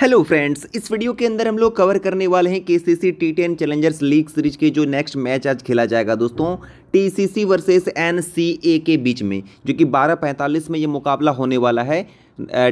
hello friends इस video के अंदर हम लोग कवर करने वाले हैं के C C T ten challengers league series के जो नेक्स्ट मैच आज खेला जाएगा दोस्तों टीसीसी वर्सेस एनसीए के बीच में जो कि बारह पैंतालीस में ये मुकाबला होने वाला है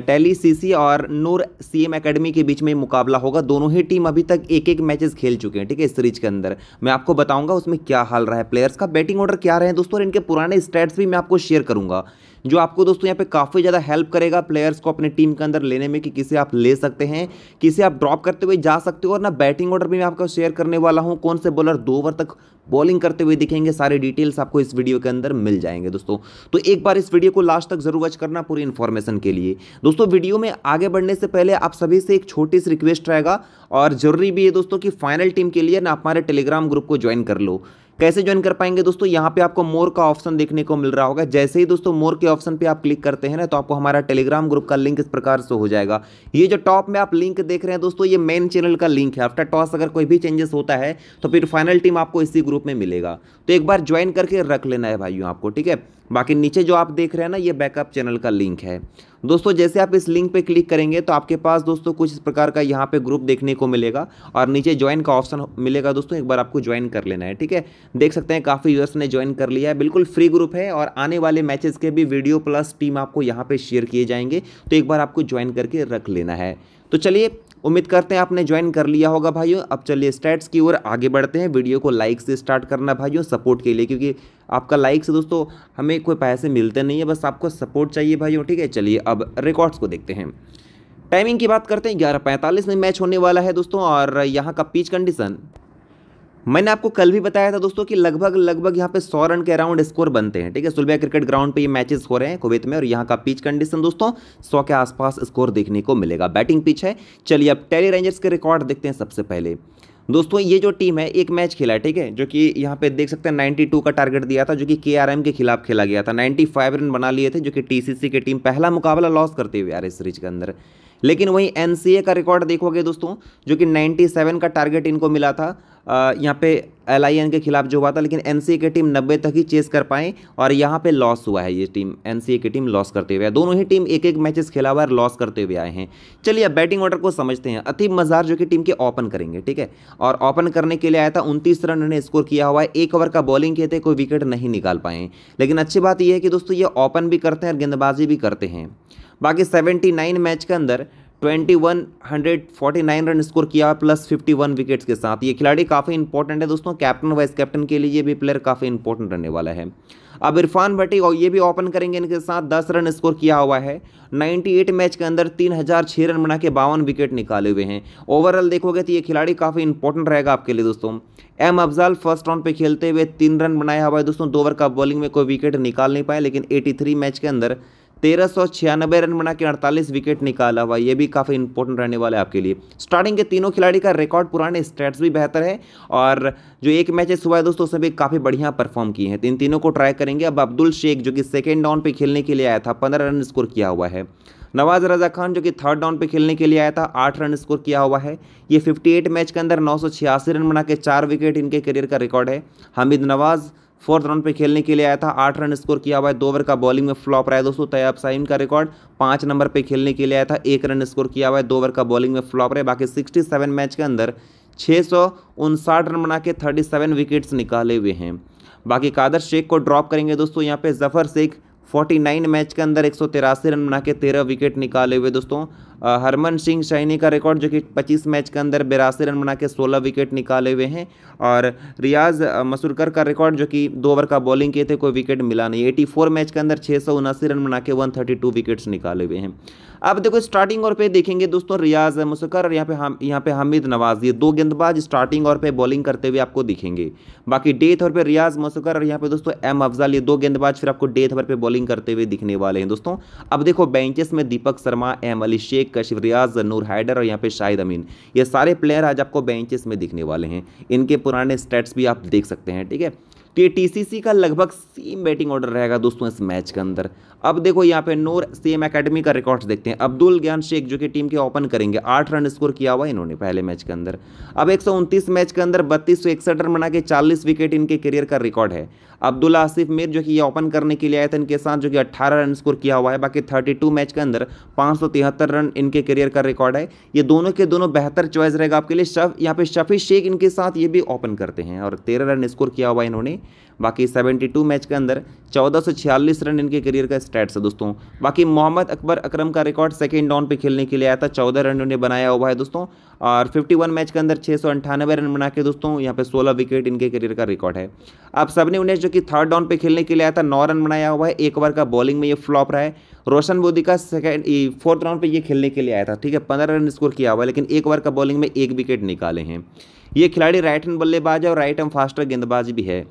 टेली सीसी और नूर सीएम एकेडमी के बीच में मुकाबला होगा दोनों ही टीम अभी तक एक एक मैचेस खेल चुके हैं ठीक है इस सीरीज के अंदर मैं आपको बताऊंगा उसमें क्या हाल रहा है प्लेयर्स का बैटिंग ऑर्डर क्या रहे हैं दोस्तों और इनके पुराने स्टैट्स भी मैं आपको शेयर करूंगा जो आपको दोस्तों यहाँ पे काफ़ी ज़्यादा हेल्प करेगा प्लेयर्स को अपने टीम के अंदर लेने में कि किसे आप ले सकते हैं किसे आप ड्रॉप करते हुए जा सकते हो और ना बैटिंग ऑर्डर भी मैं आपको शेयर करने वाला हूँ कौन से बॉलर दो ओवर तक बॉलिंग करते हुए दिखेंगे सारे डिटेल्स आपको इस वीडियो के अंदर मिल जाएंगे दोस्तों तो एक बार इस वीडियो को लास्ट तक जरूर वॉच करना पूरी इन्फॉर्मेशन के लिए दोस्तों वीडियो में आगे बढ़ने से पहले आप सभी से एक छोटी सी रिक्वेस्ट रहेगा और जरूरी भी है दोस्तों कि फाइनल टीम के लिए ना आप हमारे टेलीग्राम ग्रुप को ज्वाइन कर लो कैसे ज्वाइन कर पाएंगे दोस्तों यहाँ पे आपको मोर का ऑप्शन देखने को मिल रहा होगा जैसे ही दोस्तों मोर के ऑप्शन पे आप क्लिक करते हैं ना तो आपको हमारा टेलीग्राम ग्रुप का लिंक इस प्रकार से हो जाएगा ये जो टॉप में आप लिंक देख रहे हैं दोस्तों ये मेन चैनल का लिंक है आफ्टर टॉस अगर कोई भी चेंजेस होता है तो फिर फाइनल टीम आपको इसी ग्रुप में मिलेगा तो एक बार ज्वाइन करके रख लेना है भाइयों आपको ठीक है बाकी नीचे जो आप देख रहे हैं ना ये बैकअप चैनल का लिंक है दोस्तों जैसे आप इस लिंक पे क्लिक करेंगे तो आपके पास दोस्तों कुछ इस प्रकार का यहाँ पे ग्रुप देखने को मिलेगा और नीचे ज्वाइन का ऑप्शन मिलेगा दोस्तों एक बार आपको ज्वाइन कर लेना है ठीक है देख सकते हैं काफ़ी यूएस ने ज्वाइन कर लिया है बिल्कुल फ्री ग्रुप है और आने वाले मैचेज के भी वीडियो प्लस टीम आपको यहाँ पर शेयर किए जाएंगे तो एक बार आपको ज्वाइन करके रख लेना है तो चलिए उम्मीद करते हैं आपने ज्वाइन कर लिया होगा भाइयों अब चलिए स्टैट्स की ओर आगे बढ़ते हैं वीडियो को लाइक से स्टार्ट करना भाइयों सपोर्ट के लिए क्योंकि आपका लाइक से दोस्तों हमें कोई पैसे मिलते नहीं है बस आपको सपोर्ट चाहिए भाइयों ठीक है चलिए अब रिकॉर्ड्स को देखते हैं टाइमिंग की बात करते हैं ग्यारह पैंतालीस में मैच होने वाला है दोस्तों और यहाँ का पिच कंडीशन मैंने आपको कल भी बताया था दोस्तों कि लगभग लगभग यहाँ पे सौ रन के अराउंड स्कोर बनते हैं ठीक है सुलभिया क्रिकेट ग्राउंड पे ये मैचेस हो रहे हैं कुवैत में और यहाँ का पिच कंडीशन दोस्तों सौ के आसपास स्कोर देखने को मिलेगा बैटिंग पिच है चलिए अब टेली रेंजर्स के रिकॉर्ड देखते हैं सबसे पहले दोस्तों ये जो टीम है एक मैच खेला है ठीक है जो कि यहाँ पे देख सकते हैं नाइन्टी का टारगेट दिया था जो कि के के खिलाफ खेला गया था नाइन्टी रन बना लिए थे जो कि टी की टीम पहला मुकाबला लॉस करते हुए आ रहे सीरीज के अंदर लेकिन वहीं एन का रिकॉर्ड देखोगे दोस्तों जो कि 97 का टारगेट इनको मिला था यहाँ पे एल के खिलाफ जो हुआ था लेकिन एन की टीम नब्बे तक ही चेस कर पाए और यहाँ पे लॉस हुआ है ये टीम एन की टीम लॉस करते हुए दोनों ही टीम एक एक मैचेस खेला हुआ है लॉस करते हुए आए हैं चलिए अब बैटिंग ऑर्डर को समझते हैं अतीब मजार जो कि टीम के ओपन करेंगे ठीक है और ओपन करने के लिए आया था उनतीस रन उन्होंने स्कोर किया हुआ है एक ओवर का बॉलिंग किए थे कोई विकेट नहीं निकाल पाए लेकिन अच्छी बात यह है कि दोस्तों ये ओपन भी करते हैं और गेंदबाजी भी करते हैं बाकी 79 मैच के अंदर twenty one hundred forty nine run score किया प्लस फिफ्टी वन विकेट्स के साथ ये खिलाड़ी काफ़ी इंपॉर्टेंट है दोस्तों कैप्टन वाइस कैप्टन के लिए भी प्लेयर काफ़ी इंपॉर्टेंट रहने वाला है अब इरफान भट्टी और ये भी ओपन करेंगे इनके साथ दस रन स्कोर किया हुआ है 98 मैच के अंदर तीन हज़ार छः रन बना के बावन विकेट निकाले हुए हैं ओवरऑल देखोगे तो ये खिलाड़ी काफ़ी इंपॉर्टेंट रहेगा आपके लिए दोस्तों एम अफजाल फर्स्ट राउंड पे खेलते हुए तीन रन बनाया हुआ है दोस्तों दो ओवर का बॉलिंग में कोई विकेट निकाल नहीं पाए लेकिन थ्री मैच के अंदर तेरह सौ छियानबे रन बना के अड़तालीस विकेट निकाला हुआ ये भी काफ़ी इंपॉर्टेंट रहने वाला है आपके लिए स्टार्टिंग के तीनों खिलाड़ी का रिकॉर्ड पुराने स्टेट्स भी बेहतर है और जो एक मैच है सुबह दोस्तों उसमें भी काफ़ी बढ़िया परफॉर्म किए हैं इन तीनों को ट्राई करेंगे अब अब्दुल शेख जो कि सेकेंड डाउन पर खेलने के लिए आया था पंद्रह रन स्कोर किया हुआ है नवाज रजा खान जो कि थर्ड डाउन पे खेलने के लिए आया था आठ रन स्कोर किया हुआ है ये 58 मैच के अंदर नौ रन बना के चार विकेट इनके करियर का रिकॉर्ड है हामिद नवाज़ फोर्थ राउंड पे खेलने के लिए आया था आठ रन स्कोर किया हुआ है दो ओवर का बॉलिंग में फ्लॉप रहा है दोस्तों तैयब साइन का रिकॉर्ड पाँच नंबर पे खेलने के लिए आया था एक रन स्कोर किया हुआ है दो ओवर का बॉलिंग में फ्लॉप रहे बाकी सिक्सटी सेवन मैच के अंदर छः सौ उनसाठ रन बना के थर्टी सेवन विकेट्स निकाले हुए हैं बाकी कादर शेख को ड्रॉप करेंगे दोस्तों यहाँ पे जफर शेख 49 मैच के अंदर एक रन बना के तेरह विकेट निकाले हुए दोस्तों हरमन सिंह सैनी का रिकॉर्ड जो कि 25 मैच के अंदर बिरासी रन बना के सोलह विकेट निकाले हुए हैं और रियाज मसूरकर का रिकॉर्ड जो कि दो ओवर का बॉलिंग किए थे कोई विकेट मिला नहीं 84 मैच के अंदर छः रन बना के वन विकेट्स निकाले हुए हैं अब देखो स्टार्टिंग और पे देखेंगे दोस्तों रियाज मुसकर और यहाँ पे हम यहाँ पे हमिद नवाज ये दो गेंदबाज स्टार्टिंग और पे बॉलिंग करते हुए आपको दिखेंगे बाकी डेथ और पे रियाज मुसकर और यहाँ पे दोस्तों एम अफजल ये दो गेंदबाज फिर आपको डेथ ओवर पे बॉलिंग करते हुए दिखने वाले हैं दोस्तों अब देखो बेंचेस में दीपक शर्मा एम अली शेख शफीक कशिफ रियाज नूर हैडर और यहाँ पे शाहिद अमीन ये सारे प्लेयर आज आपको बेंचेस में दिखने वाले हैं इनके पुराने स्टेट्स भी आप देख सकते हैं ठीक है तो ये टीसीसी का लगभग सेम बैटिंग ऑर्डर रहेगा दोस्तों इस मैच के अंदर अब देखो यहाँ पे नूर सेम एकेडमी का रिकॉर्ड्स देखते हैं अब्दुल ज्ञान शेख जो कि टीम के ओपन करेंगे आठ रन स्कोर किया हुआ इन्होंने पहले मैच के अंदर अब एक मैच के अंदर बत्तीस सौ इकसठ रन बना के चालीस विकेट इनके करियर का रिकॉर्ड है अब्दुल्ला आसिफ मीर जो कि ये ओपन करने के लिए आए थे इनके साथ जो कि अट्ठारह रन स्कोर किया हुआ है बाकी थर्टी टू मैच के अंदर पाँच सौ तिहत्तर रन इनके करियर का रिकॉर्ड है ये दोनों के दोनों बेहतर चॉइस रहेगा आपके लिए शफ यहाँ पे शफी शेख इनके साथ ये भी ओपन करते हैं और तेरह रन स्कोर किया हुआ इन्होंने बाकी टू मैच के अंदर छियालीस रन इनके करियर का स्टैट्स है दोस्तों बाकी मोहम्मद अकबर अक्रम का रिकॉर्ड सेकेंड डाउन पर खेलने के लिए आया था चौदह रन उन्हें बनाया हुआ है दोस्तों और 51 मैच के अंदर छः रन बना के दोस्तों यहाँ पे 16 विकेट इनके करियर का रिकॉर्ड है अब सबने उन्हें जो कि थर्ड डाउन पे खेलने के लिए आया था नौ रन बनाया हुआ है एक ओवर का बॉलिंग में ये फ्लॉप रहा है रोशन बोदी का सेकेंड फोर्थ राउंड पे ये खेलने के लिए आया था ठीक है पंद्रह रन स्कोर किया हुआ है लेकिन एक ओवर का बॉलिंग में एक विकेट निकाले हैं ये खिलाड़ी राइट हैंड बल्लेबाज है और राइट हैंड फास्टर गेंदबाज भी है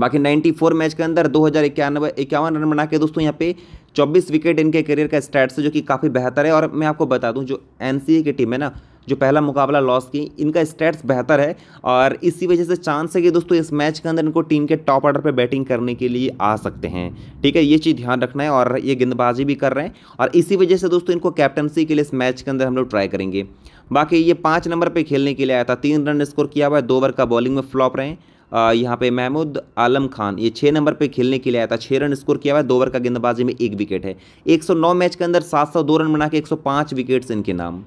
बाकी 94 मैच के अंदर दो हज़ार इक्यावन रन बना के दोस्तों यहाँ पे 24 विकेट इनके करियर का स्टैट्स है जो कि काफ़ी बेहतर है और मैं आपको बता दूं जो एन की टीम है ना जो पहला मुकाबला लॉस की इनका स्टैट्स बेहतर है और इसी वजह से चांस है कि दोस्तों इस मैच के अंदर इनको टीम के टॉप ऑर्डर पर बैटिंग करने के लिए आ सकते हैं ठीक है ये चीज़ ध्यान रखना है और ये गेंदबाजी भी कर रहे हैं और इसी वजह से दोस्तों इनको कैप्टनसी के लिए इस मैच के अंदर हम लोग ट्राई करेंगे बाकी ये पाँच नंबर पर खेलने के लिए आया था तीन रन स्कोर किया हुआ है दो ओवर का बॉलिंग में फ्लॉप रहे हैं यहाँ पे महमूद आलम खान ये छः नंबर पे खेलने के लिए आया था छः रन स्कोर किया हुआ है दो ओवर का गेंदबाजी में एक विकेट है 109 मैच के अंदर 702 रन बना के 105 विकेट्स इनके नाम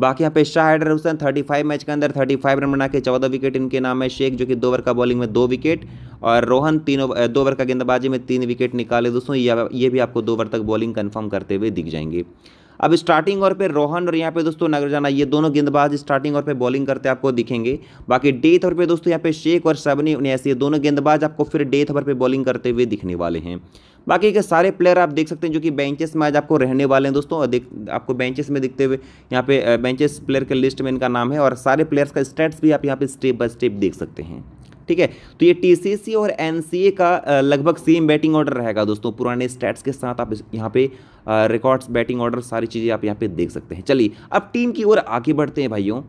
बाकी यहाँ पे शाह हैडर हुसैन 35 मैच के अंदर 35 रन बना के चौदह विकेट इनके नाम है शेख जो कि दो ओवर का बॉलिंग में दो विकेट और रोहन तीन दो ओवर का गेंदबाजी में तीन विकेट निकाले दोस्तों ये भी आपको दो ओवर तक बॉलिंग कन्फर्म करते हुए दिख जाएंगे अब स्टार्टिंग और पे रोहन और यहाँ पे दोस्तों नगर जाना ये दोनों गेंदबाज स्टार्टिंग और पे बॉलिंग करते आपको दिखेंगे बाकी डेथ और पे दोस्तों यहाँ पे शेख और सबनी उन्यासी ये दोनों गेंदबाज आपको फिर डेथ ओवर पे बॉलिंग करते हुए दिखने वाले हैं बाकी के सारे प्लेयर आप देख सकते हैं जो कि बेंचेस में आज आपको रहने वाले हैं दोस्तों और आपको बेंचेस में दिखते हुए यहाँ पे बेंचेस प्लेयर के लिस्ट में इनका नाम है और सारे प्लेयर्स का स्टेट्स भी आप यहाँ पे स्टेप बाय स्टेप देख सकते हैं ठीक है तो ये टीसीसी और एनसीए का लगभग सेम बैटिंग ऑर्डर रहेगा दोस्तों पुराने स्टैट्स के साथ आप यहाँ पे रिकॉर्ड्स बैटिंग ऑर्डर सारी चीज़ें आप यहाँ पे देख सकते हैं चलिए अब टीम की ओर आगे बढ़ते हैं भाइयों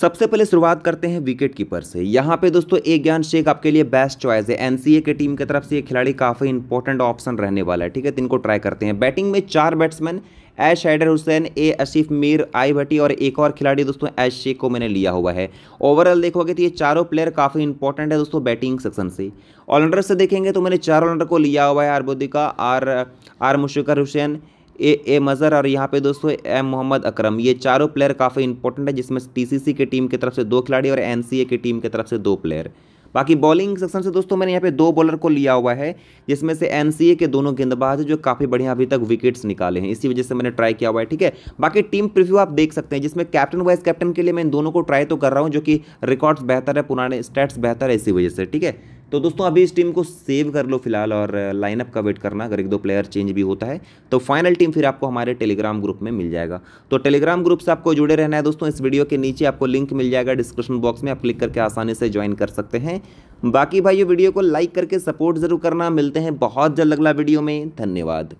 सबसे पहले शुरुआत करते हैं विकेट कीपर से यहाँ पे दोस्तों ए ज्ञान शेख आपके लिए बेस्ट चॉइस है एनसीए के टीम की तरफ से ये खिलाड़ी काफ़ी इंपॉर्टेंट ऑप्शन रहने वाला है ठीक है तीन इनको ट्राई करते हैं बैटिंग में चार बैट्समैन एश हैडर हुसैन ए आशिफ मीर आई भट्टी और एक और खिलाड़ी दोस्तों एश शेख को मैंने लिया हुआ है ओवरऑल देखोगे तो ये चारों प्लेयर काफ़ी इंपॉर्टेंट है दोस्तों बैटिंग सेक्शन से ऑलराउंडर से देखेंगे तो मैंने चार ऑलराउंडर को लिया हुआ है आरबोदिका आर आर मुशिकर हुसैन ए ए मज़र और यहाँ पे दोस्तों एम मोहम्मद अकरम ये चारों प्लेयर काफ़ी इंपॉर्टेंट है जिसमें टीसीसी की टीम की तरफ से दो खिलाड़ी और एनसीए की टीम की तरफ से दो प्लेयर बाकी बॉलिंग सेक्शन से दोस्तों मैंने यहाँ पे दो बॉलर को लिया हुआ है जिसमें से एनसीए के दोनों गेंदबाज जो काफ़ी बढ़िया अभी तक विकेट्स निकाले हैं इसी वजह से मैंने ट्राई किया हुआ है ठीक है बाकी टीम प्रिव्यू आप देख सकते हैं जिसमें कैप्टन वाइस कैप्टन के लिए मैं इन दोनों को ट्राई तो कर रहा हूँ जो कि रिकॉर्ड्स बेहतर है पुराने स्टैट्स बेहतर है इसी वजह से ठीक है तो दोस्तों अभी इस टीम को सेव कर लो फिलहाल और लाइनअप का वेट करना अगर एक दो प्लेयर चेंज भी होता है तो फाइनल टीम फिर आपको हमारे टेलीग्राम ग्रुप में मिल जाएगा तो टेलीग्राम ग्रुप से आपको जुड़े रहना है दोस्तों इस वीडियो के नीचे आपको लिंक मिल जाएगा डिस्क्रिप्शन बॉक्स में आप क्लिक करके आसानी से ज्वाइन कर सकते हैं बाकी भाई ये वीडियो को लाइक करके सपोर्ट जरूर करना मिलते हैं बहुत जल्द अगला वीडियो में धन्यवाद